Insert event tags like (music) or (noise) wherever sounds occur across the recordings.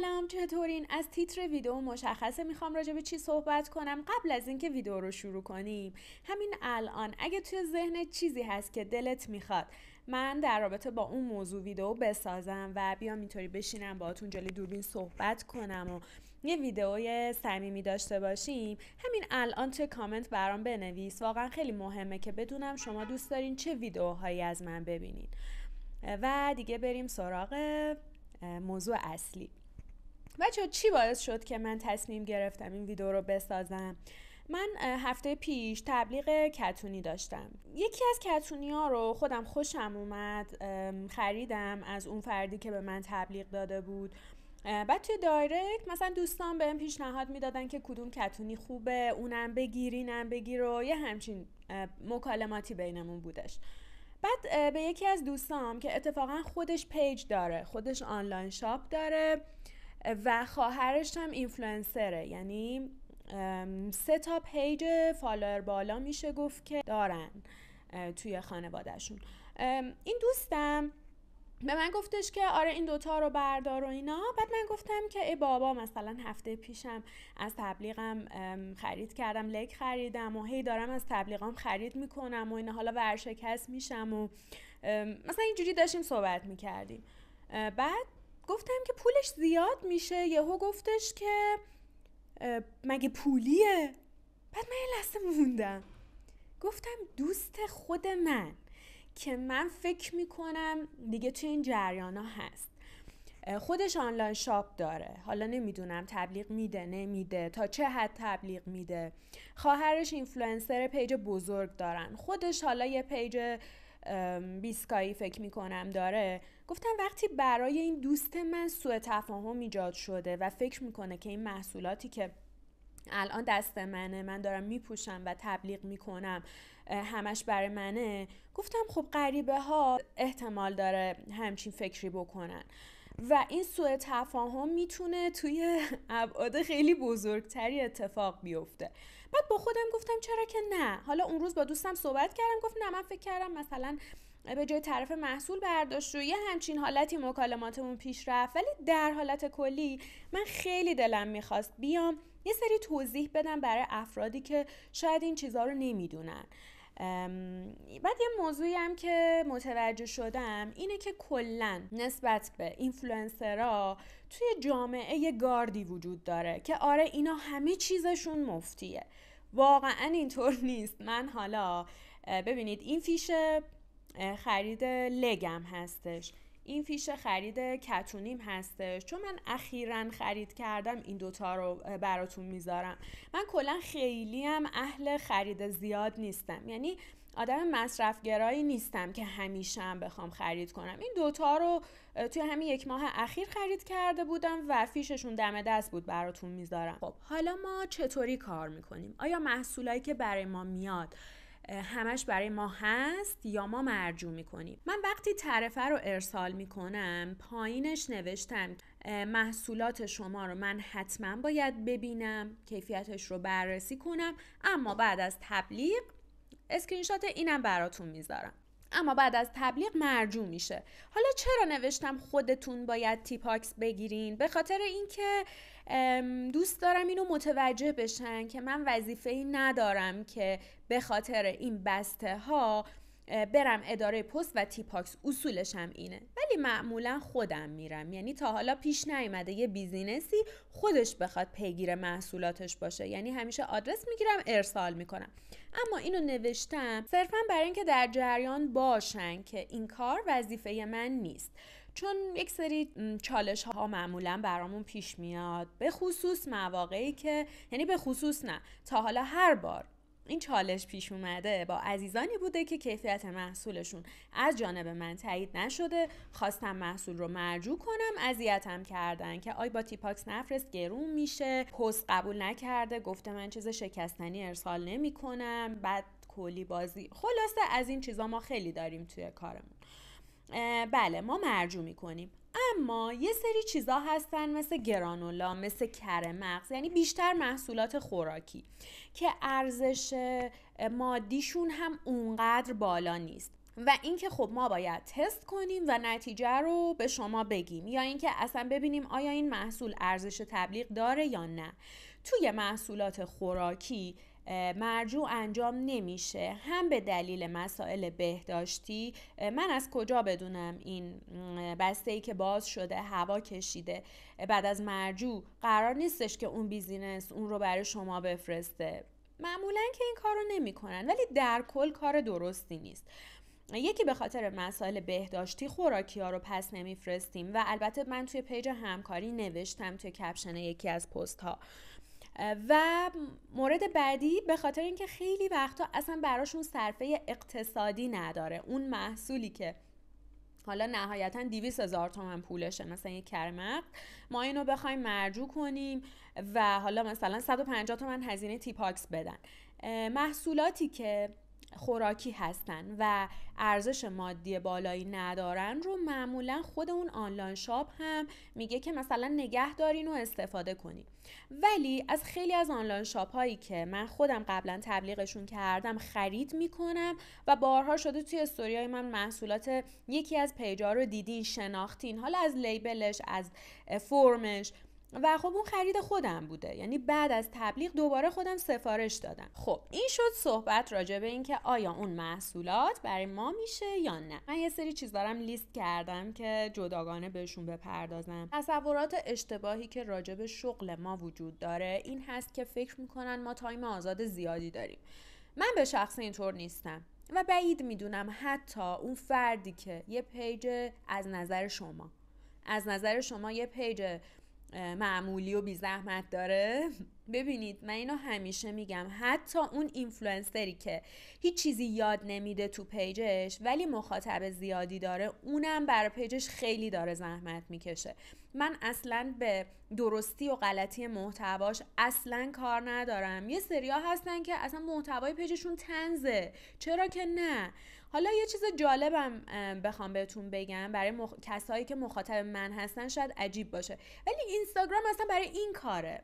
سلام چطورین از تیتر ویدیو مشخصه میخوام راجع به چی صحبت کنم قبل از اینکه ویدیو رو شروع کنیم همین الان اگه توی ذهن چیزی هست که دلت میخواد من در رابطه با اون موضوع ویدیو بسازم و بیام اینطوری بشینم باهاتون جلوی دوربین صحبت کنم و یه ویدئوی صمیمی داشته باشیم همین الان توی کامنت برام بنویس واقعا خیلی مهمه که بدونم شما دوست دارین چه ویدیوهایی از من ببینین و دیگه بریم سراغ موضوع اصلی بچه چی باعث شد که من تصمیم گرفتم این ویدیو رو بسازم من هفته پیش تبلیغ کتونی داشتم یکی از کتونی ها رو خودم خوشم اومد خریدم از اون فردی که به من تبلیغ داده بود بعد توی دایرکت مثلا دوستان بهم پیشنهاد میدادن که کدوم کتونی خوبه اونم بگیرینم بگیر و یه همچین مکالماتی بینمون بودش بعد به یکی از دوستام که اتفاقا خودش پیج داره خودش آنلاین شاپ داره و خواهرش هم اینفلوئنسره یعنی سه تا پیج فالوور بالا میشه گفت که دارن توی خانوادهشون این دوستم به من گفتش که آره این دوتا رو بردار و اینا بعد من گفتم که ای بابا مثلا هفته پیشم از تبلیغم خرید کردم لک خریدم و هی دارم از تبلیغام خرید میکنم و اینا حالا ورشکست میشم و مثلا اینجوری داشتیم صحبت میکردیم بعد گفتم که پولش زیاد میشه یهو گفتش که مگه پولیه بعد من یه لحظه موندم گفتم دوست خود من که من فکر میکنم دیگه چه این جریان ها هست خودش آنلاین شاپ داره حالا نمیدونم تبلیغ میده نمیده تا چه حد تبلیغ میده خواهرش اینفلوئنسر پیج بزرگ دارن خودش حالا یه پیج بیسکایی فکر میکنم داره گفتم وقتی برای این دوست من سوء تفاهم ایجاد شده و فکر میکنه که این محصولاتی که الان دست منه من دارم میپوشم و تبلیغ میکنم همش برای منه گفتم خب غریبه ها احتمال داره همچین فکری بکنن و این سوء تفاهم میتونه توی (laughs) ابعاد خیلی بزرگتری اتفاق بیفته بعد با خودم گفتم چرا که نه حالا اون روز با دوستم صحبت کردم گفت نه من فکر کردم مثلا به جای طرف محصول برداشت رو یه همچین حالتی مکالماتمون پیش رفت ولی در حالت کلی من خیلی دلم میخواست بیام یه سری توضیح بدم برای افرادی که شاید این چیزها رو نمیدونن بعد یه موضوعی هم که متوجه شدم اینه که کلا نسبت به اینفلوئنسرها توی جامعه یه گاردی وجود داره که آره اینا همه چیزشون مفتیه واقعا اینطور نیست من حالا ببینید این فیش خرید لگم هستش این فیش خرید کتونیم هستش چون من اخیرا خرید کردم این دوتا رو براتون میذارم من کلا خیلی هم اهل خرید زیاد نیستم یعنی آدم مصرفگرایی نیستم که همیشه هم بخوام خرید کنم این دوتا رو توی همین یک ماه اخیر خرید کرده بودم و فیششون دم دست بود براتون میذارم خب حالا ما چطوری کار میکنیم آیا محصولایی که برای ما میاد همش برای ما هست یا ما مرجو میکنیم من وقتی طرفه رو ارسال میکنم پایینش نوشتم محصولات شما رو من حتما باید ببینم کیفیتش رو بررسی کنم اما بعد از تبلیغ اسکرینشات اینم براتون میذارم اما بعد از تبلیغ مرجو میشه حالا چرا نوشتم خودتون باید تیپاکس بگیرین به خاطر اینکه دوست دارم اینو متوجه بشن که من وظیفه ای ندارم که به خاطر این بسته ها برم اداره پست و تیپاکس اصولش هم اینه معمولا خودم میرم یعنی تا حالا پیش نیومده یه بیزینسی خودش بخواد پیگیر محصولاتش باشه یعنی همیشه آدرس میگیرم ارسال میکنم اما اینو نوشتم صرفا برای اینکه در جریان باشن که این کار وظیفه من نیست چون یک سری چالش ها معمولا برامون پیش میاد به خصوص مواقعی که یعنی به خصوص نه تا حالا هر بار این چالش پیش اومده با عزیزانی بوده که کیفیت محصولشون از جانب من تایید نشده خواستم محصول رو مرجوع کنم اذیتم کردن که آی با تیپاکس نفرست گرون میشه پست قبول نکرده گفته من چیز شکستنی ارسال نمیکنم بعد کلی بازی خلاصه از این چیزا ما خیلی داریم توی کارمون بله ما مرجو میکنیم اما یه سری چیزا هستن مثل گرانولا مثل کره مغز یعنی بیشتر محصولات خوراکی که ارزش مادیشون هم اونقدر بالا نیست و اینکه خب ما باید تست کنیم و نتیجه رو به شما بگیم یا اینکه اصلا ببینیم آیا این محصول ارزش تبلیغ داره یا نه توی محصولات خوراکی مرجوع انجام نمیشه هم به دلیل مسائل بهداشتی من از کجا بدونم این بسته ای که باز شده هوا کشیده بعد از مرجو قرار نیستش که اون بیزینس اون رو برای شما بفرسته معمولا که این کار رو نمیکنن ولی در کل کار درستی نیست یکی به خاطر مسائل بهداشتی خوراکی ها رو پس نمیفرستیم و البته من توی پیج همکاری نوشتم توی کپشن یکی از پست ها و مورد بعدی به خاطر اینکه خیلی وقتا اصلا براشون صرفه اقتصادی نداره اون محصولی که حالا نهایتا 200 هزار تومن پولشه مثلا یک کرمق ما اینو بخوایم مرجو کنیم و حالا مثلا 150 تومن هزینه تیپاکس بدن محصولاتی که خوراکی هستن و ارزش مادی بالایی ندارن رو معمولا خود اون آنلاین شاپ هم میگه که مثلا نگه دارین و استفاده کنین ولی از خیلی از آنلاین شاپ هایی که من خودم قبلا تبلیغشون کردم خرید میکنم و بارها شده توی استوری من محصولات یکی از پیجا رو دیدین شناختین حالا از لیبلش از فرمش و خب اون خرید خودم بوده یعنی بعد از تبلیغ دوباره خودم سفارش دادم خب این شد صحبت راجبه اینکه آیا اون محصولات برای ما میشه یا نه من یه سری چیز دارم لیست کردم که جداگانه بهشون بپردازم تصورات اشتباهی که راجع شغل ما وجود داره این هست که فکر میکنن ما تایم آزاد زیادی داریم من به شخص اینطور نیستم و بعید میدونم حتی اون فردی که یه پیج از نظر شما از نظر شما یه پیج معمولی و بی زحمت داره ببینید من اینو همیشه میگم حتی اون اینفلوئنسری که هیچ چیزی یاد نمیده تو پیجش ولی مخاطب زیادی داره اونم برای پیجش خیلی داره زحمت میکشه من اصلا به درستی و غلطی محتواش اصلا کار ندارم یه سریا هستن که اصلا محتوای پیجشون تنزه چرا که نه حالا یه چیز جالبم بخوام بهتون بگم برای مخ... کسایی که مخاطب من هستن شاید عجیب باشه ولی اینستاگرام اصلا برای این کاره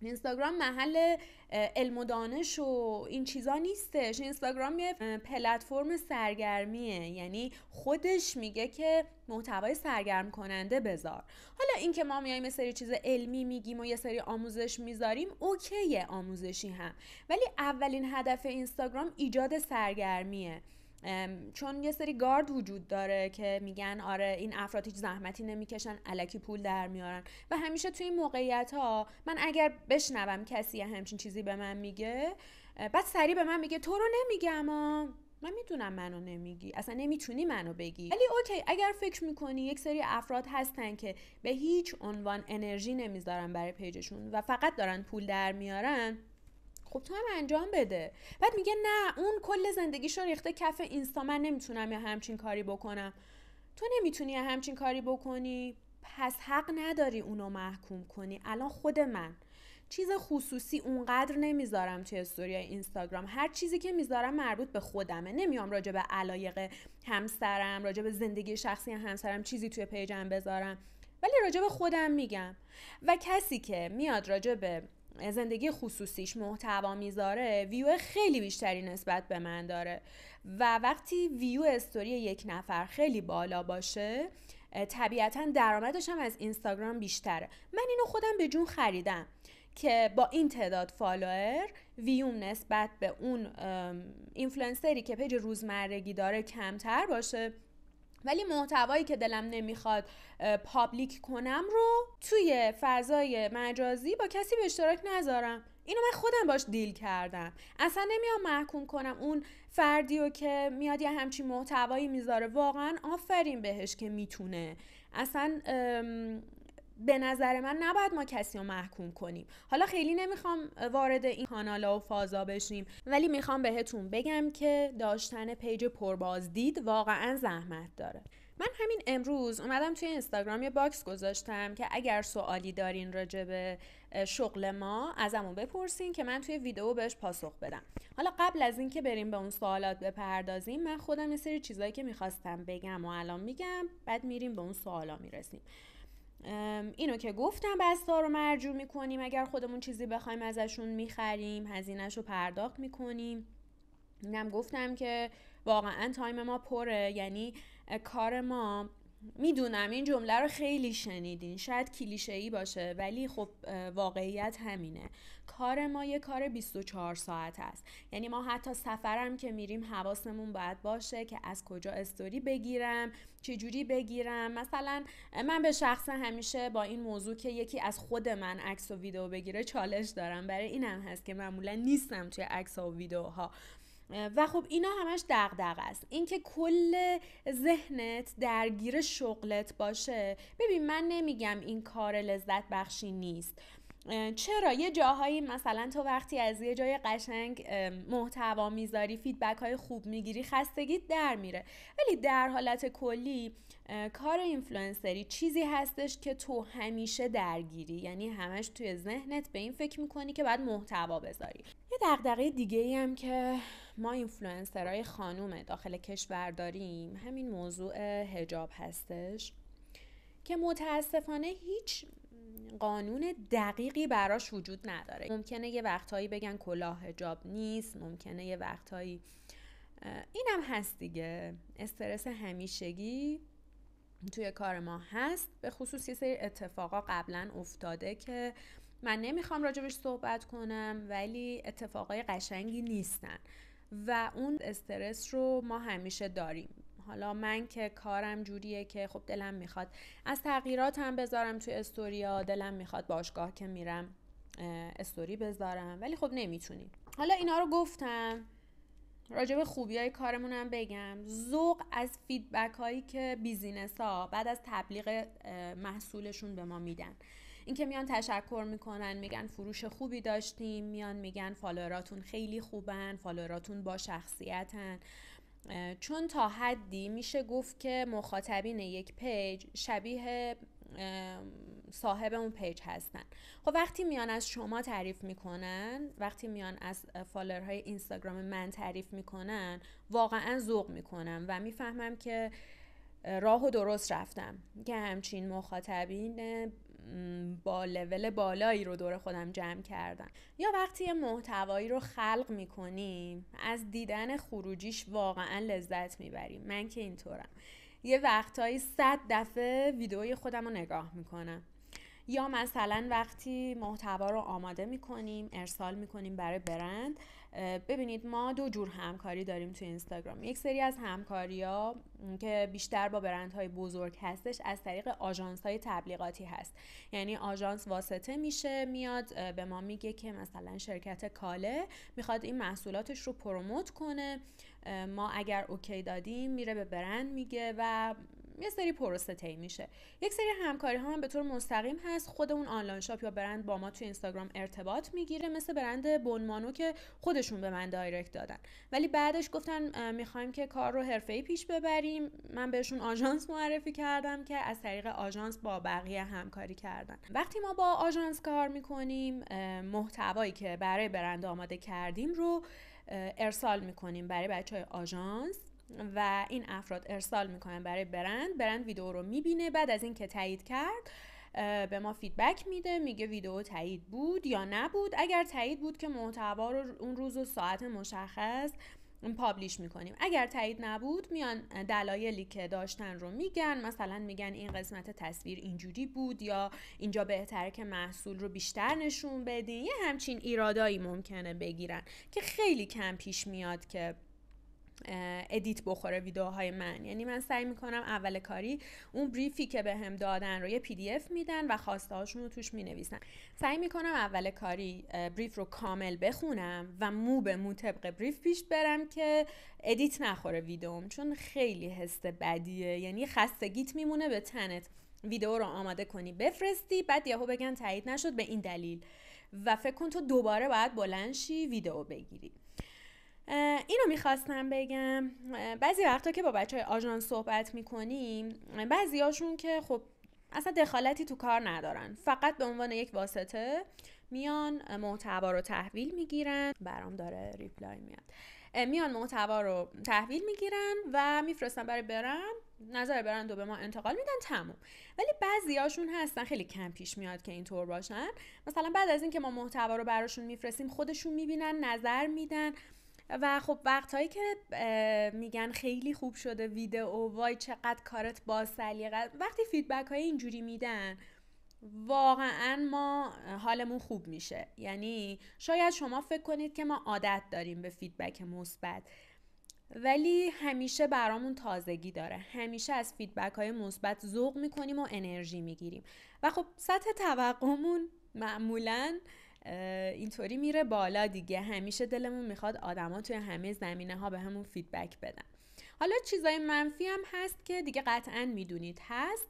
اینستاگرام محل علم و دانش و این چیزا نیستش اینستاگرام یه پلتفرم سرگرمیه یعنی خودش میگه که محتوای سرگرم کننده بذار حالا اینکه ما میایم یه سری چیز علمی میگیم و یه سری آموزش میذاریم اوکیه آموزشی هم ولی اولین هدف اینستاگرام ایجاد سرگرمیه چون یه سری گارد وجود داره که میگن آره این افراد هیچ زحمتی نمیکشن الکی پول در میارن و همیشه توی این موقعیت ها من اگر بشنوم کسی همچین چیزی به من میگه بعد سری به من میگه تو رو نمیگم من میدونم منو نمیگی اصلا نمیتونی منو بگی ولی اوکی اگر فکر میکنی یک سری افراد هستن که به هیچ عنوان انرژی نمیذارن برای پیجشون و فقط دارن پول در میارن خب تو هم انجام بده بعد میگه نه اون کل زندگیش رو ریخته کف اینستا من نمیتونم یا همچین کاری بکنم تو نمیتونی یه همچین کاری بکنی پس حق نداری اونو محکوم کنی الان خود من چیز خصوصی اونقدر نمیذارم توی استوری اینستاگرام هر چیزی که میذارم مربوط به خودمه نمیام راجع به علایق همسرم راجع به زندگی شخصی همسرم چیزی توی پیجم بذارم ولی راجع به خودم میگم و کسی که میاد راجع زندگی خصوصیش محتوا میذاره ویو خیلی بیشتری نسبت به من داره و وقتی ویو استوری یک نفر خیلی بالا باشه طبیعتا درآمدش هم از اینستاگرام بیشتره من اینو خودم به جون خریدم که با این تعداد فالوئر ویوم نسبت به اون اینفلوئنسری که پیج روزمرگی داره کمتر باشه ولی محتوایی که دلم نمیخواد پابلیک کنم رو توی فضای مجازی با کسی به اشتراک نذارم اینو من خودم باش دیل کردم اصلا نمیام محکوم کنم اون فردی رو که میاد یه همچین محتوایی میذاره واقعا آفرین بهش که میتونه اصلا به نظر من نباید ما کسی رو محکوم کنیم حالا خیلی نمیخوام وارد این کانالا و فازا بشیم ولی میخوام بهتون بگم که داشتن پیج پربازدید واقعا زحمت داره من همین امروز اومدم توی اینستاگرام یه باکس گذاشتم که اگر سوالی دارین راجع به شغل ما ازمون بپرسین که من توی ویدیو بهش پاسخ بدم حالا قبل از اینکه بریم به اون سوالات بپردازیم من خودم یه سری چیزایی که میخواستم بگم و الان میگم بعد میریم به اون سوالا میرسیم اینو که گفتم بستار رو مرجوع میکنیم اگر خودمون چیزی بخوایم ازشون میخریم هزینهش رو پرداخت میکنیم اینم گفتم که واقعا تایم ما پره یعنی کار ما میدونم این جمله رو خیلی شنیدین شاید کلیشه ای باشه ولی خب واقعیت همینه کار ما یه کار 24 ساعت است یعنی ما حتی سفرم که میریم حواسمون باید باشه که از کجا استوری بگیرم چه جوری بگیرم مثلا من به شخص همیشه با این موضوع که یکی از خود من عکس و ویدیو بگیره چالش دارم برای اینم هست که معمولا نیستم توی عکس و ویدیوها و خب اینا همش دغدغه است اینکه کل ذهنت درگیر شغلت باشه ببین من نمیگم این کار لذت بخشی نیست چرا یه جاهایی مثلا تو وقتی از یه جای قشنگ محتوا میذاری فیدبک های خوب میگیری خستگی در میره ولی در حالت کلی کار اینفلوئنسری چیزی هستش که تو همیشه درگیری یعنی همش توی ذهنت به این فکر میکنی که باید محتوا بذاری یه دغدغه دیگه ای هم که ما اینفلوئنسرای خانوم داخل کشور داریم همین موضوع هجاب هستش که متاسفانه هیچ قانون دقیقی براش وجود نداره ممکنه یه وقتهایی بگن کلاه هجاب نیست ممکنه یه وقتهایی اینم هست دیگه استرس همیشگی توی کار ما هست به خصوص یه سری اتفاقا قبلا افتاده که من نمیخوام راجبش صحبت کنم ولی اتفاقای قشنگی نیستن و اون استرس رو ما همیشه داریم حالا من که کارم جوریه که خب دلم میخواد از تغییرات هم بذارم توی استوریا دلم میخواد باشگاه که میرم استوری بذارم ولی خب نمیتونیم حالا اینا رو گفتم راجب خوبی های کارمون هم بگم ذوق از فیدبک هایی که بیزینس ها بعد از تبلیغ محصولشون به ما میدن اینکه میان تشکر میکنن میگن فروش خوبی داشتیم میان میگن فالوراتون خیلی خوبن فالوراتون با شخصیتن چون تا حدی میشه گفت که مخاطبین یک پیج شبیه صاحب اون پیج هستن خب وقتی میان از شما تعریف میکنن وقتی میان از فالرهای اینستاگرام من تعریف میکنن واقعا ذوق میکنم و میفهمم که راه و درست رفتم که همچین مخاطبین با لول بالایی رو دور خودم جمع کردم یا وقتی یه محتوایی رو خلق میکنیم از دیدن خروجیش واقعا لذت میبریم من که اینطورم یه وقتهایی صد دفعه ویدئوی خودم رو نگاه میکنم یا مثلا وقتی محتوا رو آماده میکنیم ارسال میکنیم برای برند ببینید ما دو جور همکاری داریم تو اینستاگرام یک سری از همکاری ها که بیشتر با برندهای بزرگ هستش از طریق آژانس های تبلیغاتی هست یعنی آژانس واسطه میشه میاد به ما میگه که مثلا شرکت کاله میخواد این محصولاتش رو پروموت کنه ما اگر اوکی دادیم میره به برند میگه و یه سری پروسه طی میشه یک سری همکاری ها هم به طور مستقیم هست خود اون آنلاین شاپ یا برند با ما تو اینستاگرام ارتباط میگیره مثل برند بونمانو که خودشون به من دایرکت دادن ولی بعدش گفتن میخوایم که کار رو حرفه‌ای پیش ببریم من بهشون آژانس معرفی کردم که از طریق آژانس با بقیه همکاری کردن وقتی ما با آژانس کار میکنیم محتوایی که برای برند آماده کردیم رو ارسال میکنیم برای بچه های آژانس و این افراد ارسال میکنن برای برند برند ویدیو رو میبینه بعد از اینکه تایید کرد به ما فیدبک میده میگه ویدیو تایید بود یا نبود اگر تایید بود که محتوا رو اون روز و ساعت مشخص پابلیش میکنیم اگر تایید نبود میان دلایلی که داشتن رو میگن مثلا میگن این قسمت تصویر اینجوری بود یا اینجا بهتره که محصول رو بیشتر نشون بدین یه همچین ایرادایی ممکنه بگیرن که خیلی کم پیش میاد که ادیت بخوره ویدیوهای من یعنی من سعی میکنم اول کاری اون بریفی که به هم دادن رو یه پی دی اف میدن و خواسته هاشون رو توش مینویسن سعی میکنم اول کاری بریف رو کامل بخونم و مو به مو طبق بریف پیش برم که ادیت نخوره ویدیوم چون خیلی حس بدیه یعنی خستگیت میمونه به تنت ویدیو رو آماده کنی بفرستی بعد یهو بگن تایید نشد به این دلیل و فکر کن تو دوباره باید بلند ویدیو بگیری اینو میخواستم بگم بعضی وقتا که با بچه های آژانس صحبت میکنیم بعضی هاشون که خب اصلا دخالتی تو کار ندارن فقط به عنوان یک واسطه میان محتوا رو تحویل میگیرن برام داره ریپلای میاد میان محتوا رو تحویل میگیرن و میفرستن برای برم نظر برند و به ما انتقال میدن تموم ولی هاشون هستن خیلی کم پیش میاد که اینطور باشن مثلا بعد از اینکه ما محتوا رو براشون میفرستیم خودشون میبینن نظر میدن و خب وقتهایی که میگن خیلی خوب شده ویدئو وای چقدر کارت با سلیقه وقتی فیدبک های اینجوری میدن واقعا ما حالمون خوب میشه یعنی شاید شما فکر کنید که ما عادت داریم به فیدبک مثبت ولی همیشه برامون تازگی داره همیشه از فیدبک های مثبت ذوق میکنیم و انرژی میگیریم و خب سطح توقعمون معمولا اینطوری میره بالا دیگه همیشه دلمون میخواد آدما توی همه زمینه ها به همون فیدبک بدن حالا چیزای منفی هم هست که دیگه قطعا میدونید هست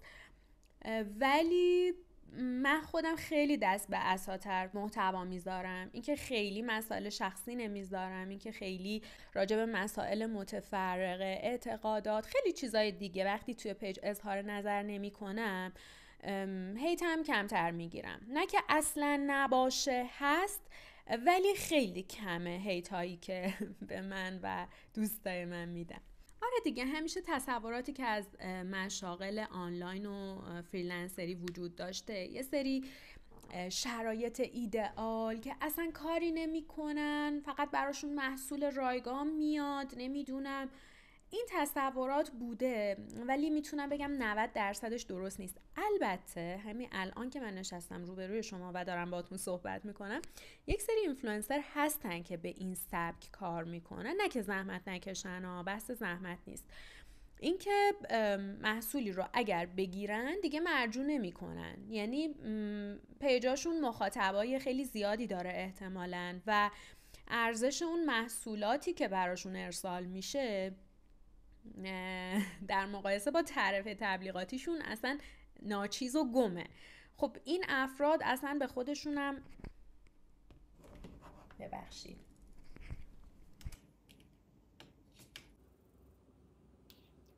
ولی من خودم خیلی دست به اساتر محتوا میذارم اینکه خیلی مسائل شخصی نمیذارم اینکه خیلی راجع به مسائل متفرقه اعتقادات خیلی چیزای دیگه وقتی توی پیج اظهار نظر نمیکنم. هیت هم کمتر میگیرم نه که اصلا نباشه هست ولی خیلی کمه هیت هایی که (laughs) به من و دوستای من میدم آره دیگه همیشه تصوراتی که از مشاغل آنلاین و فریلنسری وجود داشته یه سری شرایط ایدئال که اصلا کاری نمیکنن فقط براشون محصول رایگان میاد نمیدونم این تصورات بوده ولی میتونم بگم 90 درصدش درست نیست البته همین الان که من نشستم روبروی شما و دارم باتون صحبت میکنم یک سری اینفلوئنسر هستن که به این سبک کار میکنن نه که زحمت نکشن ها بحث زحمت نیست اینکه محصولی رو اگر بگیرن دیگه مرجو نمیکنن یعنی پیجاشون مخاطبای خیلی زیادی داره احتمالا و ارزش اون محصولاتی که براشون ارسال میشه در مقایسه با تعرفه تبلیغاتیشون اصلا ناچیز و گمه خب این افراد اصلا به خودشونم ببخشید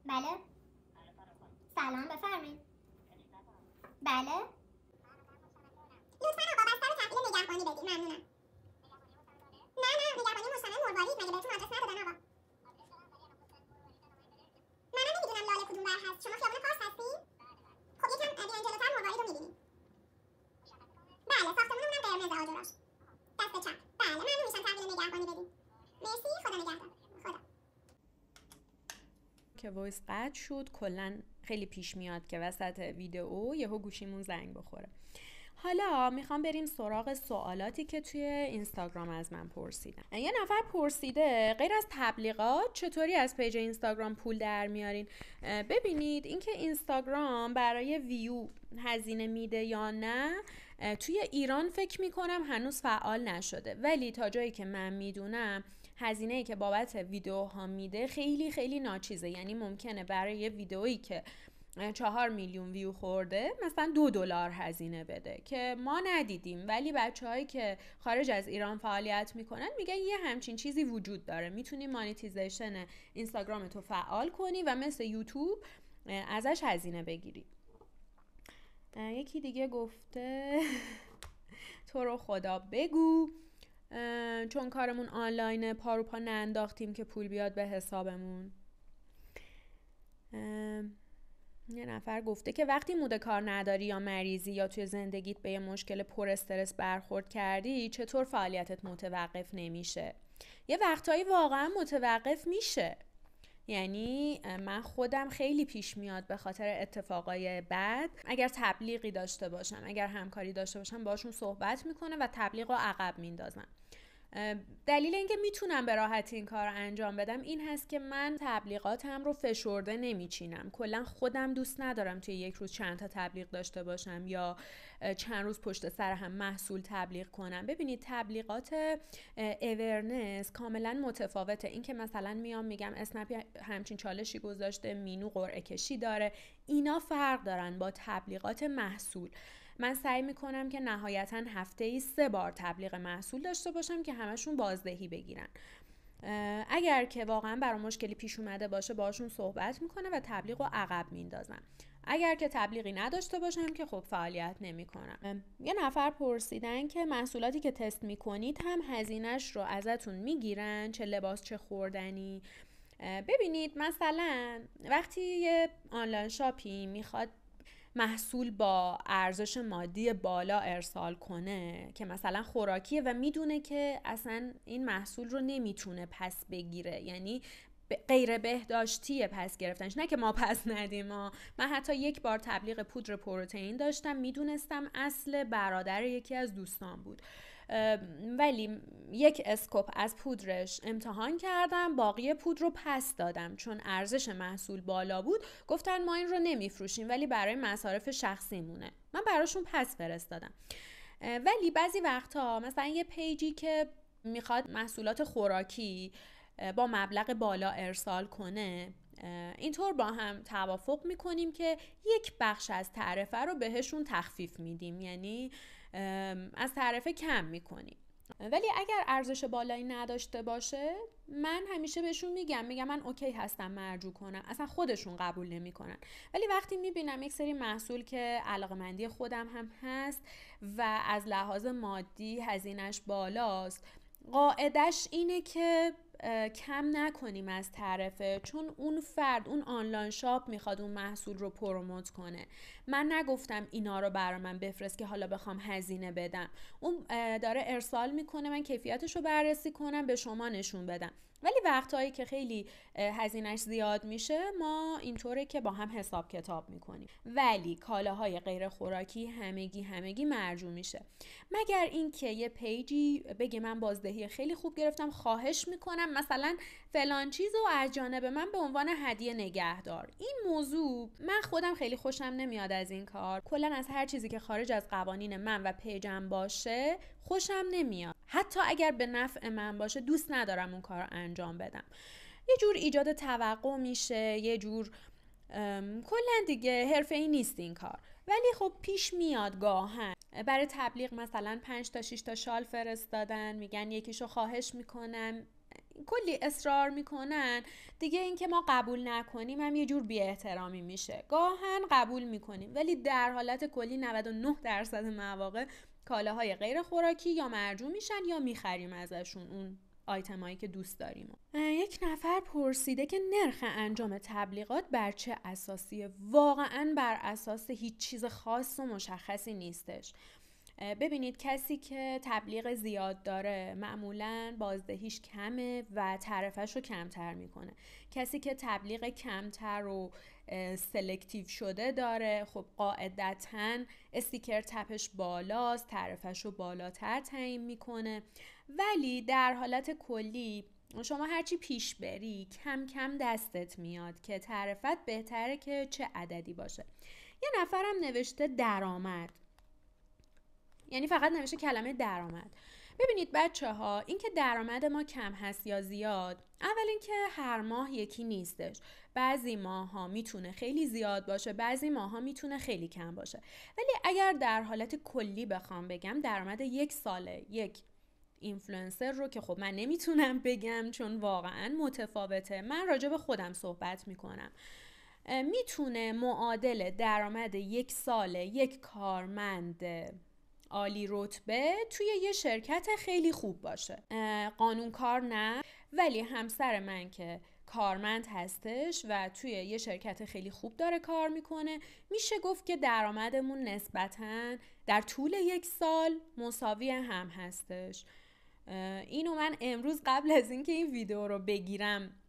بله سلام بفرمایید بله لطفا آقا بستر تحویل نگهبانی بدید ممنونم نه نه نگهبانی مستمر مرواری مگه بهتون آدرس ندادن آقا منم نمیدونم لاله کدوم بر هست شما خیابون پارس هستین خب یکم بیان جلوتر مروارید رو میبینیم بله هم قرمز آجراش دست چپ بله ممنون میشم تحویل نگهبانی بدین مرسی خدا نگهدار که وایس قطع شد کلا خیلی پیش میاد که وسط ویدئو یهو گوشیمون زنگ بخوره حالا میخوام بریم سراغ سوالاتی که توی اینستاگرام از من پرسیدن یه نفر پرسیده غیر از تبلیغات چطوری از پیج اینستاگرام پول در میارین ببینید اینکه اینستاگرام برای ویو هزینه میده یا نه توی ایران فکر میکنم هنوز فعال نشده ولی تا جایی که من میدونم هزینه ای که بابت ویدیوها میده خیلی خیلی ناچیزه یعنی ممکنه برای ویدئویی که چهار میلیون ویو خورده مثلا دو دلار هزینه بده که ما ندیدیم ولی بچههایی که خارج از ایران فعالیت میکنن میگن یه همچین چیزی وجود داره میتونی مانیتیزیشن اینستاگرام تو فعال کنی و مثل یوتیوب ازش هزینه بگیری یکی دیگه گفته (laughs) تو رو خدا بگو چون کارمون آنلاینه پاروپا رو ننداختیم که پول بیاد به حسابمون یه نفر گفته که وقتی مود کار نداری یا مریضی یا توی زندگیت به یه مشکل پر استرس برخورد کردی چطور فعالیتت متوقف نمیشه یه وقتهایی واقعا متوقف میشه یعنی من خودم خیلی پیش میاد به خاطر اتفاقای بد اگر تبلیغی داشته باشم اگر همکاری داشته باشم باشون صحبت میکنه و تبلیغ رو عقب میندازم دلیل اینکه میتونم به راحتی این کار رو انجام بدم این هست که من تبلیغاتم رو فشرده نمیچینم کلا خودم دوست ندارم توی یک روز چند تا تبلیغ داشته باشم یا چند روز پشت سر هم محصول تبلیغ کنم ببینید تبلیغات اورنس کاملا متفاوته اینکه مثلا میام میگم اسنپی همچین چالشی گذاشته مینو قرعه کشی داره اینا فرق دارن با تبلیغات محصول من سعی میکنم که نهایتا هفته ای سه بار تبلیغ محصول داشته باشم که همشون بازدهی بگیرن اگر که واقعا برای مشکلی پیش اومده باشه باشون صحبت میکنه و تبلیغ رو عقب میندازم اگر که تبلیغی نداشته باشم که خب فعالیت نمیکنم یه نفر پرسیدن که محصولاتی که تست میکنید هم هزینهش رو ازتون میگیرن چه لباس چه خوردنی ببینید مثلا وقتی یه آنلاین شاپی میخواد محصول با ارزش مادی بالا ارسال کنه که مثلا خوراکیه و میدونه که اصلا این محصول رو نمیتونه پس بگیره یعنی غیر بهداشتیه پس گرفتنش نه که ما پس ندیم ما من حتی یک بار تبلیغ پودر پروتئین داشتم میدونستم اصل برادر یکی از دوستان بود ولی یک اسکوپ از پودرش امتحان کردم باقی پودر رو پس دادم چون ارزش محصول بالا بود گفتن ما این رو نمیفروشیم ولی برای مصارف شخصی مونه من براشون پس فرستادم ولی بعضی وقتها مثلا یه پیجی که میخواد محصولات خوراکی با مبلغ بالا ارسال کنه اینطور با هم توافق میکنیم که یک بخش از تعرفه رو بهشون تخفیف میدیم یعنی از تعرفه کم میکنیم ولی اگر ارزش بالایی نداشته باشه من همیشه بهشون میگم میگم من اوکی هستم مرجو کنم اصلا خودشون قبول نمیکنن ولی وقتی میبینم یک سری محصول که علاقمندی خودم هم هست و از لحاظ مادی هزینش بالاست قاعدش اینه که کم نکنیم از طرفه چون اون فرد اون آنلاین شاپ میخواد اون محصول رو پروموت کنه من نگفتم اینا رو برا من بفرست که حالا بخوام هزینه بدم اون داره ارسال میکنه من کیفیتش رو بررسی کنم به شما نشون بدم ولی وقتهایی که خیلی هزینهش زیاد میشه ما اینطوره که با هم حساب کتاب میکنیم ولی کالاهای غیر خوراکی همگی همگی مرجو میشه مگر اینکه یه پیجی بگه من بازدهی خیلی خوب گرفتم خواهش میکنم مثلا فلان چیز و از جانب من به عنوان هدیه نگهدار این موضوع من خودم خیلی خوشم نمیاد از این کار کلا از هر چیزی که خارج از قوانین من و پیجم باشه خوشم نمیاد حتی اگر به نفع من باشه دوست ندارم اون کار رو انجام بدم یه جور ایجاد توقع میشه یه جور کلا دیگه حرفه ای نیست این کار ولی خب پیش میاد گاهن برای تبلیغ مثلا 5 تا 6 تا شال فرستادن میگن یکیشو خواهش میکنم کلی اصرار میکنن دیگه اینکه ما قبول نکنیم هم یه جور بی احترامی میشه گاهن قبول میکنیم ولی در حالت کلی 99 درصد مواقع کالاهای غیر خوراکی یا مرجو میشن یا میخریم ازشون اون هایی که دوست داریم یک نفر پرسیده که نرخ انجام تبلیغات بر چه اساسیه واقعا بر اساس هیچ چیز خاص و مشخصی نیستش ببینید کسی که تبلیغ زیاد داره معمولا بازدهیش کمه و طرفش رو کمتر میکنه کسی که تبلیغ کمتر و سلکتیو شده داره خب قاعدتا استیکر تپش بالاست طرفش رو بالاتر تعیین میکنه ولی در حالت کلی شما هرچی پیش بری کم کم دستت میاد که تعرفت بهتره که چه عددی باشه یه نفرم نوشته درآمد یعنی فقط نوشته کلمه درآمد ببینید بچه ها این که درآمد ما کم هست یا زیاد اول اینکه هر ماه یکی نیستش بعضی ماه ها میتونه خیلی زیاد باشه بعضی ماه ها میتونه خیلی کم باشه ولی اگر در حالت کلی بخوام بگم درآمد یک ساله یک اینفلوئنسر رو که خب من نمیتونم بگم چون واقعا متفاوته من راجع به خودم صحبت میکنم میتونه معادل درآمد یک ساله یک کارمند عالی رتبه توی یه شرکت خیلی خوب باشه قانون کار نه ولی همسر من که کارمند هستش و توی یه شرکت خیلی خوب داره کار میکنه میشه گفت که درآمدمون نسبتا در طول یک سال مساوی هم هستش اینو من امروز قبل از اینکه این ویدیو رو بگیرم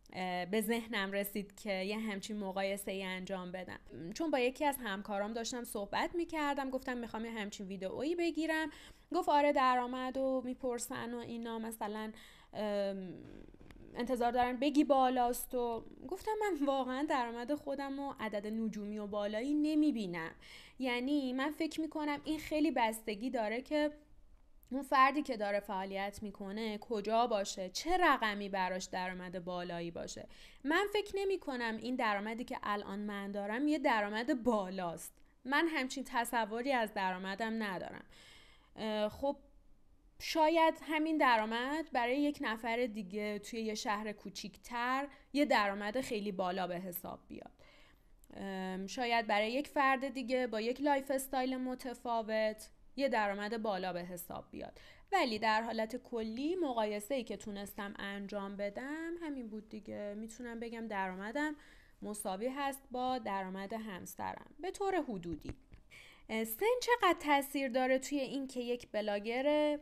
به ذهنم رسید که یه همچین مقایسه ای انجام بدم چون با یکی از همکارام داشتم صحبت میکردم گفتم میخوام یه همچین ویدئویی بگیرم گفت آره درآمد و میپرسن و اینا مثلا انتظار دارن بگی بالاست و گفتم من واقعا درآمد خودم و عدد نجومی و بالایی نمیبینم یعنی من فکر میکنم این خیلی بستگی داره که اون فردی که داره فعالیت میکنه کجا باشه چه رقمی براش درآمد بالایی باشه من فکر نمی کنم این درآمدی که الان من دارم یه درآمد بالاست من همچین تصوری از درآمدم ندارم خب شاید همین درآمد برای یک نفر دیگه توی یه شهر کوچیکتر یه درآمد خیلی بالا به حساب بیاد شاید برای یک فرد دیگه با یک لایف استایل متفاوت یه درآمد بالا به حساب بیاد ولی در حالت کلی مقایسه ای که تونستم انجام بدم همین بود دیگه میتونم بگم درآمدم مساوی هست با درآمد همسرم به طور حدودی سن چقدر تاثیر داره توی اینکه یک بلاگر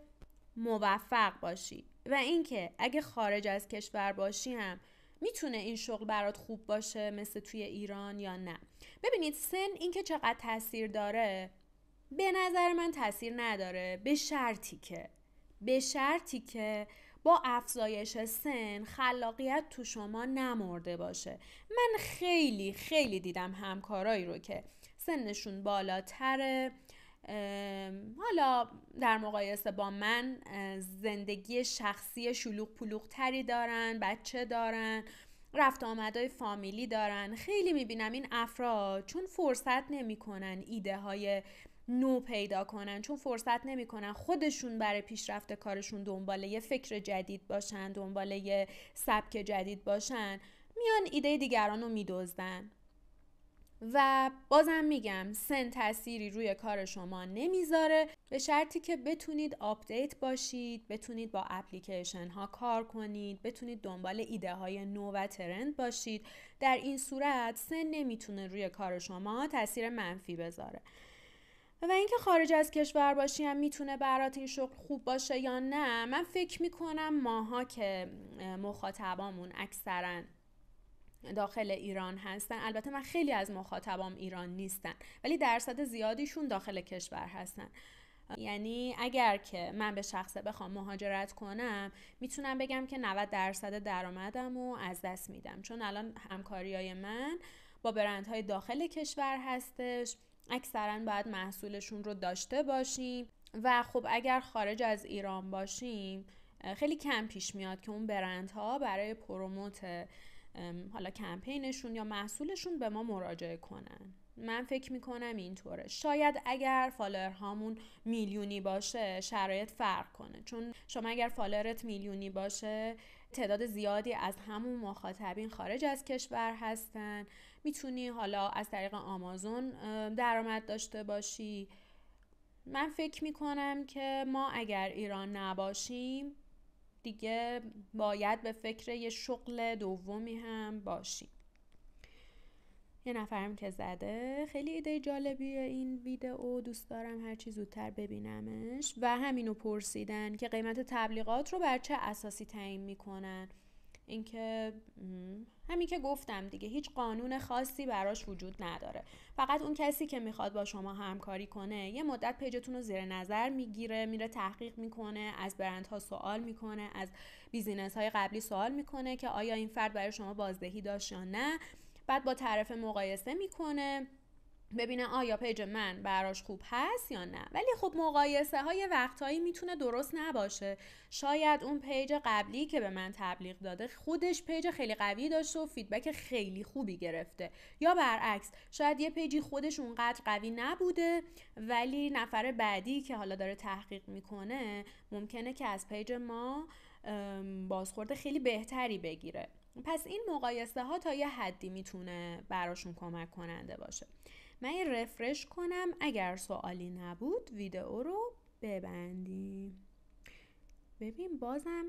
موفق باشی و اینکه اگه خارج از کشور باشی هم میتونه این شغل برات خوب باشه مثل توی ایران یا نه ببینید سن اینکه چقدر تاثیر داره به نظر من تاثیر نداره به شرطی که به شرطی که با افزایش سن خلاقیت تو شما نمرده باشه من خیلی خیلی دیدم همکارایی رو که سنشون بالاتره حالا در مقایسه با من زندگی شخصی شلوغ پلوغ دارن بچه دارن رفت آمدهای فامیلی دارن خیلی میبینم این افراد چون فرصت نمیکنن ایده های نو پیدا کنن چون فرصت نمیکنن خودشون برای پیشرفت کارشون دنباله یه فکر جدید باشن دنباله یه سبک جدید باشن میان ایده دیگران رو میدزدن و بازم میگم سن تاثیری روی کار شما نمیذاره به شرطی که بتونید آپدیت باشید بتونید با اپلیکیشن ها کار کنید بتونید دنبال ایده های نو و ترند باشید در این صورت سن نمیتونه روی کار شما تاثیر منفی بذاره و اینکه خارج از کشور باشی هم میتونه برات این شغل خوب باشه یا نه من فکر میکنم ماها که مخاطبامون اکثرا داخل ایران هستن البته من خیلی از مخاطبام ایران نیستن ولی درصد زیادیشون داخل کشور هستن یعنی اگر که من به شخصه بخوام مهاجرت کنم میتونم بگم که 90 درصد درآمدم و از دست میدم چون الان همکاری های من با برندهای داخل کشور هستش اکثرا باید محصولشون رو داشته باشیم و خب اگر خارج از ایران باشیم خیلی کم پیش میاد که اون برندها برای پروموت حالا کمپینشون یا محصولشون به ما مراجعه کنن من فکر میکنم اینطوره شاید اگر فالر هامون میلیونی باشه شرایط فرق کنه چون شما اگر فالرت میلیونی باشه تعداد زیادی از همون مخاطبین خارج از کشور هستن میتونی حالا از طریق آمازون درآمد داشته باشی من فکر میکنم که ما اگر ایران نباشیم دیگه باید به فکر یه شغل دومی هم باشیم یه نفرم که زده خیلی ایده جالبیه این ویدئو دوست دارم هرچی زودتر ببینمش و همینو پرسیدن که قیمت تبلیغات رو بر چه اساسی تعیین میکنن اینکه همین که گفتم دیگه هیچ قانون خاصی براش وجود نداره فقط اون کسی که میخواد با شما همکاری کنه یه مدت پیجتون رو زیر نظر میگیره میره تحقیق میکنه از برندها سوال میکنه از بیزینس های قبلی سوال میکنه که آیا این فرد برای شما بازدهی داشت یا نه بعد با طرف مقایسه میکنه ببینه آیا پیج من براش خوب هست یا نه ولی خب مقایسه های وقتهایی میتونه درست نباشه شاید اون پیج قبلی که به من تبلیغ داده خودش پیج خیلی قوی داشته و فیدبک خیلی خوبی گرفته یا برعکس شاید یه پیجی خودش اونقدر قوی نبوده ولی نفر بعدی که حالا داره تحقیق میکنه ممکنه که از پیج ما بازخورد خیلی بهتری بگیره پس این مقایسه ها تا یه حدی میتونه براشون کمک کننده باشه من یه رفرش کنم اگر سوالی نبود ویدئو رو ببندیم ببین بازم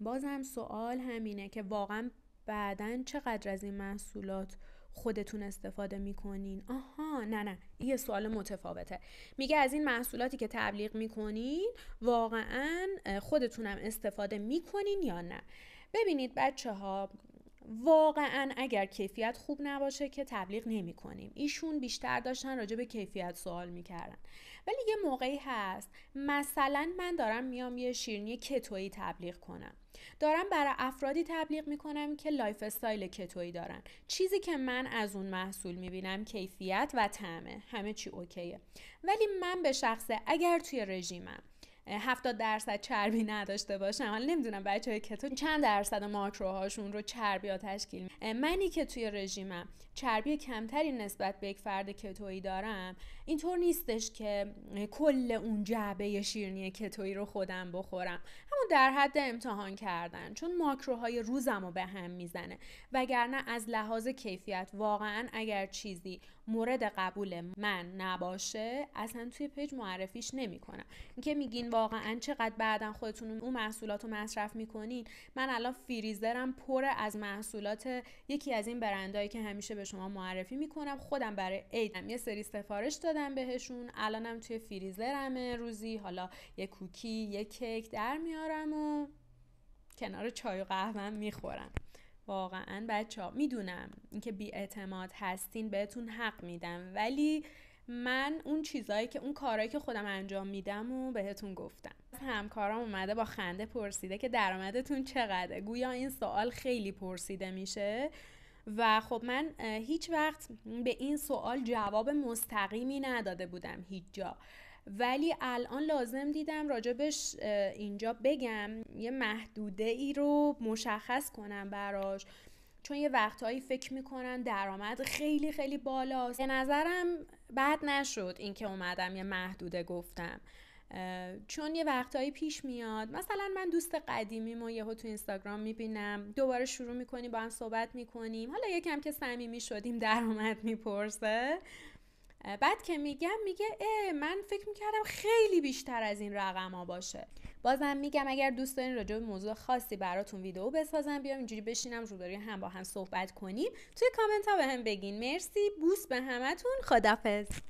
بازم سوال همینه که واقعا بعدا چقدر از این محصولات خودتون استفاده میکنین آها نه نه یه سوال متفاوته میگه از این محصولاتی که تبلیغ میکنین واقعا خودتونم استفاده میکنین یا نه ببینید بچه ها واقعا اگر کیفیت خوب نباشه که تبلیغ نمی کنیم ایشون بیشتر داشتن راجع به کیفیت سوال میکردن ولی یه موقعی هست مثلا من دارم میام یه شیرینی کتویی تبلیغ کنم دارم برای افرادی تبلیغ میکنم که لایف استایل کتویی دارن چیزی که من از اون محصول میبینم کیفیت و طعمه همه چی اوکیه ولی من به شخصه اگر توی رژیمم 70 درصد چربی نداشته باشن حالا نمیدونم بچه های کتو چند درصد ماکروهاشون رو چربی ها تشکیل منی که توی رژیمم چربی کمتری نسبت به یک فرد کتویی دارم اینطور نیستش که کل اون جعبه شیرنی کتویی رو خودم بخورم همون در حد امتحان کردن چون ماکروهای روزم رو به هم میزنه وگرنه از لحاظ کیفیت واقعا اگر چیزی مورد قبول من نباشه اصلا توی پیج معرفیش نمیکنم اینکه میگین واقعا چقدر بعدا خودتون اون محصولات رو مصرف میکنین من الان فریزرم پر از محصولات یکی از این برندایی که همیشه به شما معرفی میکنم خودم برای ایدم یه سری سفارش دادم بهشون الانم توی فریزرمه روزی حالا یه کوکی یه کیک در میارم و کنار چای و قهوه میخورم واقعا بچه ها میدونم اینکه اعتماد هستین بهتون حق میدم ولی من اون چیزایی که اون کارهایی که خودم انجام میدم و بهتون گفتم همکارم اومده با خنده پرسیده که درآمدتون چقدره گویا این سوال خیلی پرسیده میشه و خب من هیچ وقت به این سوال جواب مستقیمی نداده بودم هیچ جا ولی الان لازم دیدم راجبش اینجا بگم یه محدوده ای رو مشخص کنم براش چون یه وقتهایی فکر میکنن درآمد خیلی خیلی بالاست به نظرم بد نشد اینکه اومدم یه محدوده گفتم چون یه وقتهایی پیش میاد مثلا من دوست قدیمیم و یهو تو اینستاگرام میبینم دوباره شروع میکنیم با هم صحبت میکنیم حالا یکم که صمیمی شدیم درآمد میپرسه بعد که میگم میگه اه من فکر میکردم خیلی بیشتر از این رقم ها باشه بازم میگم اگر دوست دارین راجع به موضوع خاصی براتون ویدیو بسازم بیام اینجوری بشینم روبروی هم با هم صحبت کنیم توی کامنت ها به هم بگین مرسی بوس به همتون خدافظ